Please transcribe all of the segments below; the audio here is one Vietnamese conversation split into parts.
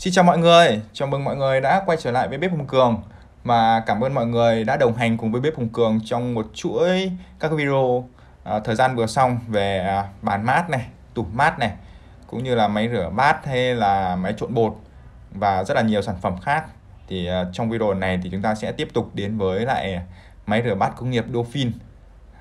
Xin chào mọi người, chào mừng mọi người đã quay trở lại với Bếp Hùng Cường và cảm ơn mọi người đã đồng hành cùng với Bếp Hùng Cường trong một chuỗi các video à, thời gian vừa xong về à, bàn mát này, tủ mát này cũng như là máy rửa bát hay là máy trộn bột và rất là nhiều sản phẩm khác thì à, trong video này thì chúng ta sẽ tiếp tục đến với lại máy rửa bát công nghiệp Dolphin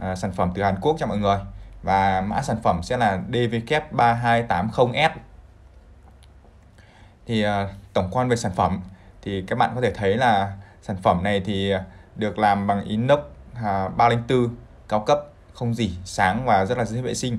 à, sản phẩm từ Hàn Quốc cho mọi người và mã sản phẩm sẽ là DVK3280S e thì à, tổng quan về sản phẩm thì các bạn có thể thấy là sản phẩm này thì được làm bằng inox 304 à, cao cấp không gì sáng và rất là dễ vệ sinh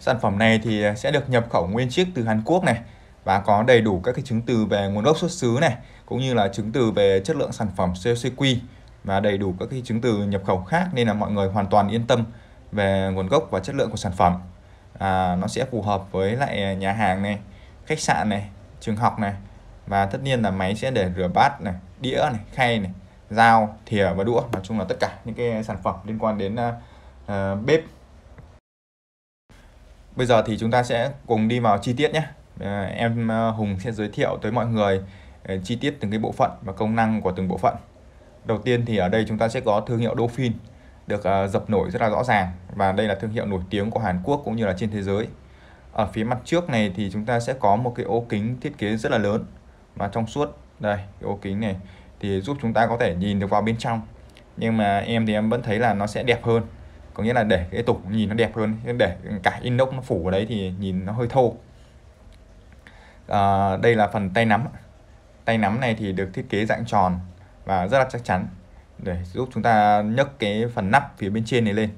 sản phẩm này thì sẽ được nhập khẩu nguyên chiếc từ Hàn Quốc này và có đầy đủ các cái chứng từ về nguồn gốc xuất xứ này cũng như là chứng từ về chất lượng sản phẩm CCQ và đầy đủ các cái chứng từ nhập khẩu khác nên là mọi người hoàn toàn yên tâm về nguồn gốc và chất lượng của sản phẩm à, nó sẽ phù hợp với lại nhà hàng này khách sạn này trường học này và tất nhiên là máy sẽ để rửa bát này đĩa này khay này dao thìa và đũa nói chung là tất cả những cái sản phẩm liên quan đến uh, bếp bây giờ thì chúng ta sẽ cùng đi vào chi tiết nhé ờ, em Hùng sẽ giới thiệu tới mọi người chi tiết từng cái bộ phận và công năng của từng bộ phận đầu tiên thì ở đây chúng ta sẽ có thương hiệu Dolphin được dập nổi rất là rõ ràng và đây là thương hiệu nổi tiếng của Hàn Quốc cũng như là trên thế giới ở phía mặt trước này thì chúng ta sẽ có một cái ô kính thiết kế rất là lớn và trong suốt đây cái ố kính này thì giúp chúng ta có thể nhìn được vào bên trong nhưng mà em thì em vẫn thấy là nó sẽ đẹp hơn có nghĩa là để cái tủ nhìn nó đẹp hơn để cả inox nó phủ ở đấy thì nhìn nó hơi thô à, đây là phần tay nắm tay nắm này thì được thiết kế dạng tròn và rất là chắc chắn để giúp chúng ta nhấc cái phần nắp phía bên trên này lên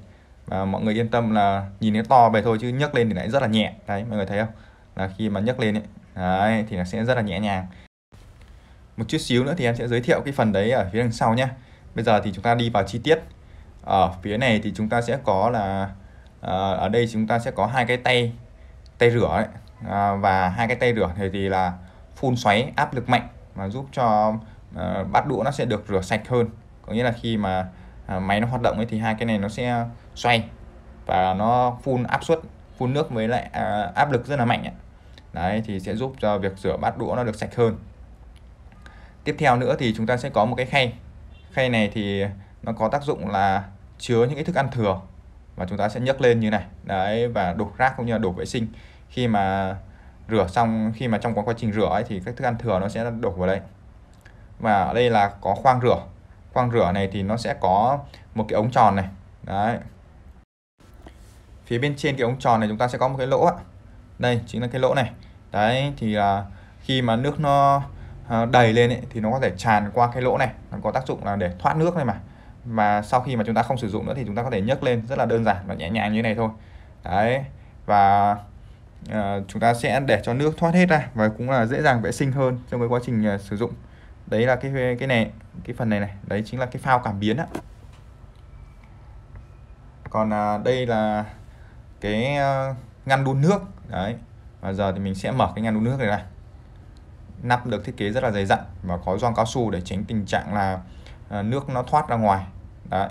và ờ, mọi người yên tâm là nhìn nó to về thôi chứ nhấc lên thì lại rất là nhẹ đấy mọi người thấy không là khi mà nhấc lên ấy, đấy, thì nó sẽ rất là nhẹ nhàng một chút xíu nữa thì em sẽ giới thiệu cái phần đấy ở phía đằng sau nhé bây giờ thì chúng ta đi vào chi tiết ở phía này thì chúng ta sẽ có là ờ, ở đây chúng ta sẽ có hai cái tay tay rửa ấy. Ờ, và hai cái tay rửa thì, thì là phun xoáy áp lực mạnh mà giúp cho bát đũa nó sẽ được rửa sạch hơn có nghĩa là khi mà À, máy nó hoạt động ấy thì hai cái này nó sẽ xoay và nó phun áp suất phun nước với lại à, áp lực rất là mạnh ấy. đấy thì sẽ giúp cho việc rửa bát đũa nó được sạch hơn tiếp theo nữa thì chúng ta sẽ có một cái khay khay này thì nó có tác dụng là chứa những cái thức ăn thừa và chúng ta sẽ nhấc lên như này đấy và đổ rác cũng như là đổ vệ sinh khi mà rửa xong khi mà trong quá trình rửa ấy thì các thức ăn thừa nó sẽ đổ vào đây và ở đây là có khoang rửa khoang rửa này thì nó sẽ có một cái ống tròn này đấy phía bên trên cái ống tròn này chúng ta sẽ có một cái lỗ đây chính là cái lỗ này đấy thì là khi mà nước nó à, đầy lên ấy, thì nó có thể tràn qua cái lỗ này nó có tác dụng là để thoát nước này mà mà sau khi mà chúng ta không sử dụng nữa thì chúng ta có thể nhấc lên rất là đơn giản và nhẹ nhàng như này thôi đấy và uh, chúng ta sẽ để cho nước thoát hết ra và cũng là dễ dàng vệ sinh hơn trong cái quá trình uh, sử dụng đấy là cái cái này cái phần này này đấy chính là cái phao cảm biến á còn à, đây là cái à, ngăn đun nước đấy và giờ thì mình sẽ mở cái ngăn đun nước này này nắp được thiết kế rất là dày dặn và có gioăng cao su để tránh tình trạng là à, nước nó thoát ra ngoài đấy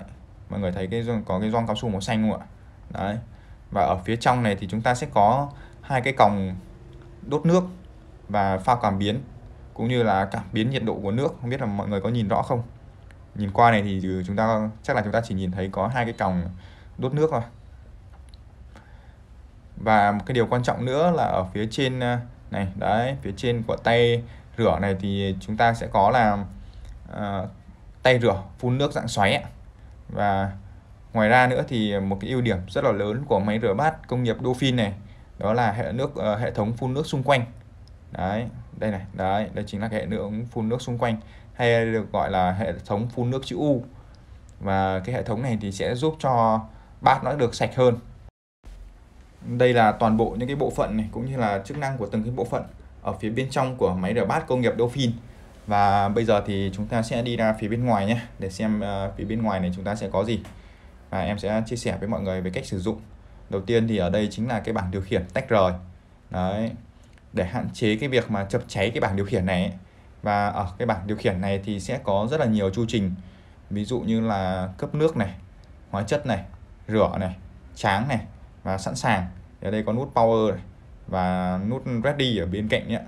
mọi người thấy cái có cái gioăng cao su màu xanh không ạ đấy và ở phía trong này thì chúng ta sẽ có hai cái còng đốt nước và phao cảm biến cũng như là cảm biến nhiệt độ của nước không biết là mọi người có nhìn rõ không nhìn qua này thì chúng ta chắc là chúng ta chỉ nhìn thấy có hai cái còng đốt nước thôi và một cái điều quan trọng nữa là ở phía trên à, này đấy phía trên của tay rửa này thì chúng ta sẽ có là uh, tay rửa phun nước dạng xoáy ấy. và ngoài ra nữa thì một cái ưu điểm rất là lớn của máy rửa bát công nghiệp Dolphin này đó là hệ nước uh, hệ thống phun nước xung quanh đấy đây này đấy đây chính là cái hệ thống phun nước xung quanh hay được gọi là hệ thống phun nước chữ U và cái hệ thống này thì sẽ giúp cho bát nó được sạch hơn đây là toàn bộ những cái bộ phận này cũng như là chức năng của từng cái bộ phận ở phía bên trong của máy rửa bát công nghiệp Dolphin và bây giờ thì chúng ta sẽ đi ra phía bên ngoài nhé để xem ờ, phía bên ngoài này chúng ta sẽ có gì và em sẽ chia sẻ với mọi người về cách sử dụng đầu tiên thì ở đây chính là cái bảng điều khiển tách rời đấy để hạn chế cái việc mà chập cháy cái bảng điều khiển này và ở cái bảng điều khiển này thì sẽ có rất là nhiều chu trình ví dụ như là cấp nước này hóa chất này rửa này tráng này và sẵn sàng ở đây có nút power này, và nút ready ở bên cạnh nhé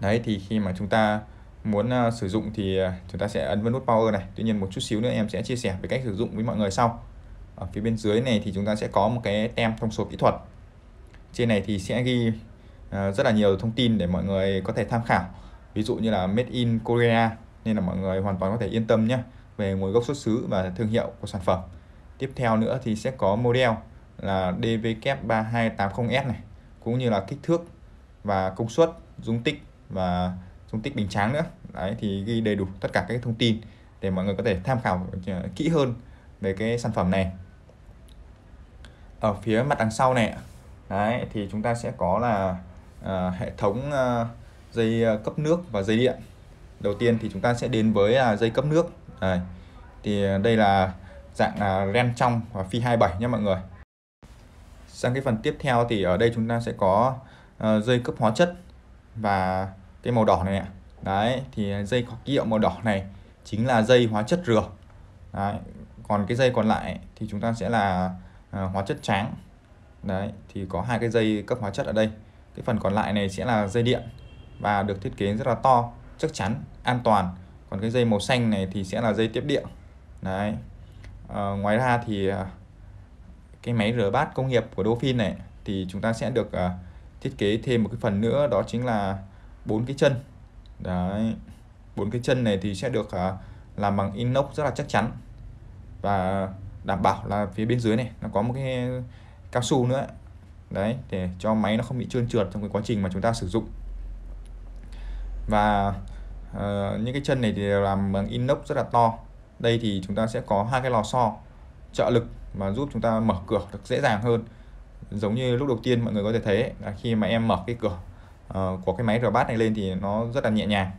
đấy thì khi mà chúng ta muốn à, sử dụng thì à, chúng ta sẽ ấn vào nút power này tuy nhiên một chút xíu nữa em sẽ chia sẻ về cách sử dụng với mọi người sau ở phía bên dưới này thì chúng ta sẽ có một cái tem thông số kỹ thuật trên này thì sẽ ghi à, rất là nhiều thông tin để mọi người có thể tham khảo ví dụ như là made in Korea nên là mọi người hoàn toàn có thể yên tâm nhé về nguồn gốc xuất xứ và thương hiệu của sản phẩm tiếp theo nữa thì sẽ có model là DVK3280S này cũng như là kích thước và công suất dung tích và dung tích bình tráng nữa đấy thì ghi đầy đủ tất cả các thông tin để mọi người có thể tham khảo ờ, kỹ hơn về cái sản phẩm này ở phía mặt đằng sau này Đấy, thì chúng ta sẽ có là à, hệ thống à, dây à, cấp nước và dây điện đầu tiên thì chúng ta sẽ đến với à, dây cấp nước Đấy. thì đây là dạng à, ren trong và phi 27 nhé mọi người sang cái phần tiếp theo thì ở đây chúng ta sẽ có à, dây cấp hóa chất và cái màu đỏ này ạ đấy thì dây có ký hiệu màu đỏ này chính là dây hóa chất rửa còn cái dây còn lại thì chúng ta sẽ là à, hóa chất trắng đấy thì có hai cái dây cấp hóa chất ở đây cái phần còn lại này sẽ là dây điện và được thiết kế rất là to chắc chắn an toàn còn cái dây màu xanh này thì sẽ là dây tiếp điện đấy à, ngoài ra thì ờ, cái máy rửa bát công nghiệp của Dolphin này thì chúng ta sẽ được ờ, thiết kế thêm một cái phần nữa đó chính là bốn cái chân đấy bốn cái chân này thì sẽ được làm bằng inox rất là chắc chắn và đảm bảo là phía bên dưới này nó có một cái cao su nữa đấy để cho máy nó không bị trơn trượt trong cái quá trình mà chúng ta sử dụng và uh, những cái chân này thì làm bằng inox rất là to đây thì chúng ta sẽ có hai cái lò xo trợ lực mà giúp chúng ta mở cửa được dễ dàng hơn giống như lúc đầu tiên mọi người có thể thấy là khi mà em mở cái cửa uh, của cái máy rửa bát này lên thì nó rất là nhẹ nhàng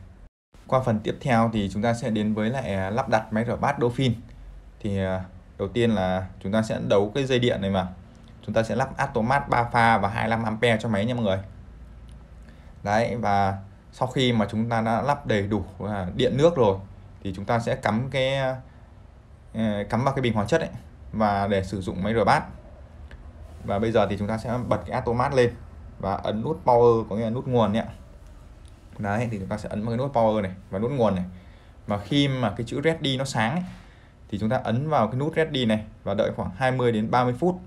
qua phần tiếp theo thì chúng ta sẽ đến với lại ờ, lắp đặt máy rửa bát Dolphin thì uh, đầu tiên là chúng ta sẽ đấu cái dây điện này mà chúng ta sẽ lắp automat 3 pha và 25A cho máy nha mọi người đấy và sau khi mà chúng ta đã lắp đầy đủ à, điện nước rồi thì chúng ta sẽ cắm cái à, cắm vào cái bình hóa chất ấy và để sử dụng máy rửa bát và bây giờ thì chúng ta sẽ bật cái automat lên và ấn nút power có nghĩa là nút nguồn nhé đấy thì chúng ta sẽ ấn vào cái nút power này và nút nguồn này và khi mà cái chữ ready nó sáng ấy, thì chúng ta ấn vào cái nút ready này và đợi khoảng 20 đến 30 phút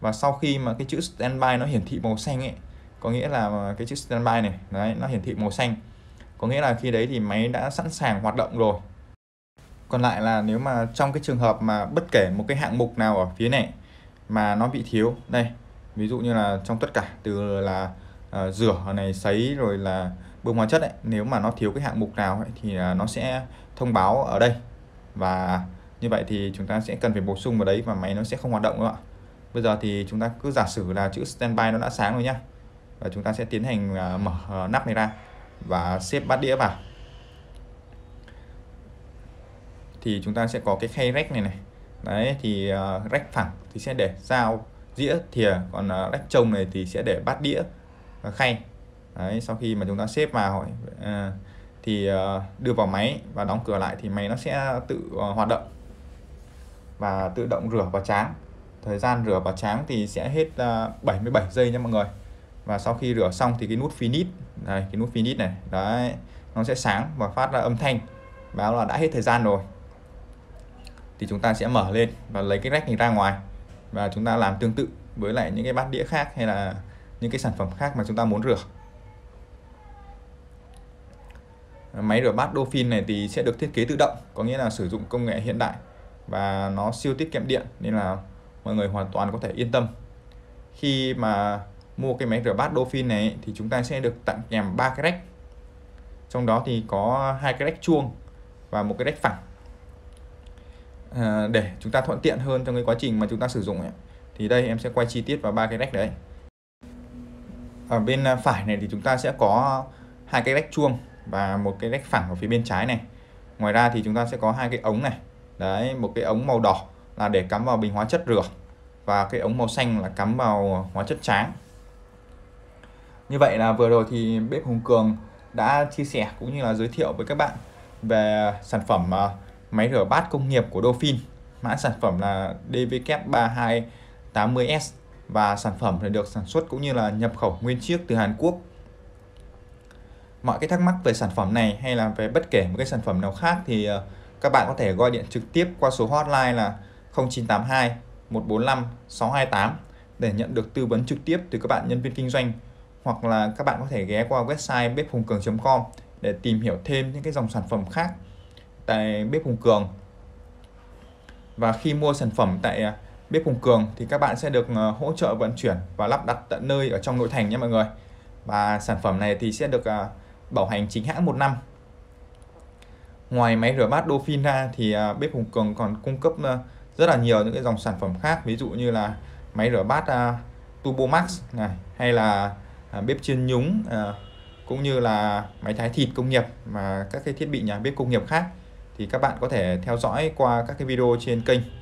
và sau khi mà cái chữ standby nó hiển thị màu xanh ấy có nghĩa là cái chữ standby này đấy nó hiển thị màu xanh có nghĩa là khi đấy thì máy đã sẵn sàng hoạt động rồi còn lại là nếu mà trong cái trường hợp mà bất kể một cái hạng mục nào ở phía này mà nó bị thiếu đây ví dụ như là trong tất cả từ là uh, rửa này sấy rồi là bơm hóa chất ấy, nếu mà nó thiếu cái hạng mục nào ấy, thì ờ, nó sẽ thông báo ở đây và như vậy thì chúng ta sẽ cần phải bổ sung vào đấy và máy nó sẽ không hoạt động nữa ạ bây giờ thì chúng ta cứ giả sử là chữ standby nó đã sáng rồi nhá và chúng ta sẽ tiến hành à, mở ờ, nắp này ra và xếp bát đĩa vào thì chúng ta sẽ có cái khay rách này này đấy thì uh, rách phẳng thì sẽ để dao dĩa thìa còn ờ, rách trông này thì sẽ để bát đĩa và khay đấy sau khi mà chúng ta xếp vào thì đưa vào máy và đóng cửa lại thì máy nó sẽ tự hoạt động và tự động rửa và tráng thời gian rửa và tráng thì sẽ hết uh, ờ, 77 giây nha mọi người và sau khi rửa xong thì cái nút finish này cái nút finish này đấy nó sẽ sáng và phát ra âm thanh báo là đã hết thời gian rồi thì chúng ta sẽ mở lên và lấy cái rách này ra ngoài và chúng ta làm tương tự với lại những cái bát đĩa khác hay là những cái sản phẩm khác mà chúng ta muốn rửa máy rửa bát Dolphin này thì sẽ được thiết kế tự động có nghĩa là sử dụng công nghệ hiện đại và nó siêu tiết kiệm điện nên là mọi người hoàn toàn có thể yên tâm khi mà mua cái máy rửa bát Dolphin này thì chúng ta sẽ được tặng kèm ba cái rách trong đó thì có hai cái rách chuông và một cái rách phẳng à, để chúng ta thuận tiện hơn trong cái quá trình mà chúng ta sử dụng ấy. thì đây em sẽ quay chi tiết vào ba cái rách đấy ở bên à, phải này thì chúng ta sẽ có hai cái rách chuông và một cái rách phẳng ở phía bên trái này ngoài ra thì chúng ta sẽ có hai cái ống này đấy một cái ống màu đỏ là để cắm vào bình hóa chất rửa và cái ống màu xanh là cắm vào hóa chất tráng như vậy là vừa rồi thì bếp Hùng Cường đã chia sẻ cũng như là giới thiệu với các bạn về sản phẩm à, máy rửa bát công nghiệp của Dolphin mã sản phẩm là DVK3280S và sản phẩm thì được sản xuất cũng như là nhập khẩu nguyên chiếc từ Hàn Quốc mọi cái thắc mắc về sản phẩm này hay là về bất kể một cái sản phẩm nào khác thì à, các bạn có thể gọi điện trực tiếp qua số hotline là 0982 145 628 để nhận được tư vấn trực tiếp từ các bạn nhân viên kinh doanh hoặc là các bạn có thể ghé qua website bếp hùng cường.com để tìm hiểu thêm những cái dòng sản phẩm khác tại bếp hùng cường và khi mua sản phẩm tại à, bếp hùng cường thì các bạn sẽ được ờ, hỗ trợ vận chuyển và lắp đặt tận nơi ở trong nội thành nhé mọi người và sản phẩm này thì sẽ được à, bảo hành chính hãng một năm ngoài máy rửa bát Dolphin ra thì à, bếp Hùng Cường còn cung cấp ờ, rất là nhiều những cái dòng sản phẩm khác ví dụ như là máy rửa bát uh, Turbo Max này hay là uh, bếp chiên nhúng uh, cũng như là máy thái thịt công nghiệp và các cái thiết bị nhà bếp công nghiệp khác thì các bạn có thể theo dõi qua các cái video trên kênh